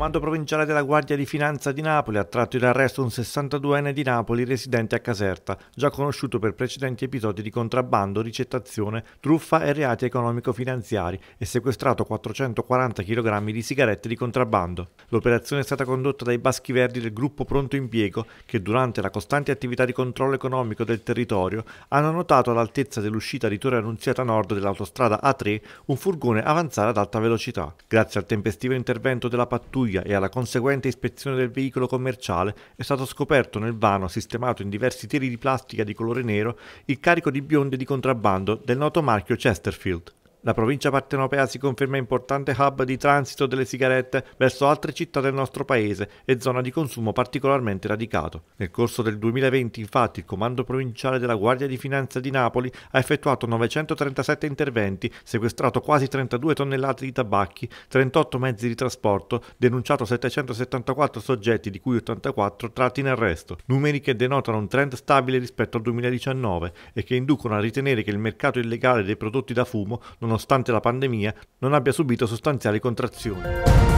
Comando provinciale della Guardia di Finanza di Napoli ha tratto in arresto un 62enne di Napoli residente a Caserta, già conosciuto per precedenti episodi di contrabbando, ricettazione, truffa e reati economico-finanziari e sequestrato 440 kg di sigarette di contrabbando. L'operazione è stata condotta dai Baschi Verdi del gruppo Pronto Impiego che durante la costante attività di controllo economico del territorio hanno notato all'altezza dell'uscita di Torre Annunziata Nord dell'autostrada A3 un furgone avanzare ad alta velocità. Grazie al tempestivo intervento della pattuglia pattuglia e alla conseguente ispezione del veicolo commerciale è stato scoperto nel vano sistemato in diversi tiri di plastica di colore nero il carico di bionde di contrabbando del noto marchio Chesterfield. La provincia partenopea si conferma importante hub di transito delle sigarette verso altre città del nostro paese e zona di consumo particolarmente radicato. Nel corso del 2020, infatti, il Comando Provinciale della Guardia di Finanza di Napoli ha effettuato 937 interventi, sequestrato quasi 32 tonnellate di tabacchi, 38 mezzi di trasporto, denunciato 774 soggetti, di cui 84 tratti in arresto. Numeri che denotano un trend stabile rispetto al 2019 e che inducono a ritenere che il mercato illegale dei prodotti da fumo non nonostante la pandemia, non abbia subito sostanziali contrazioni.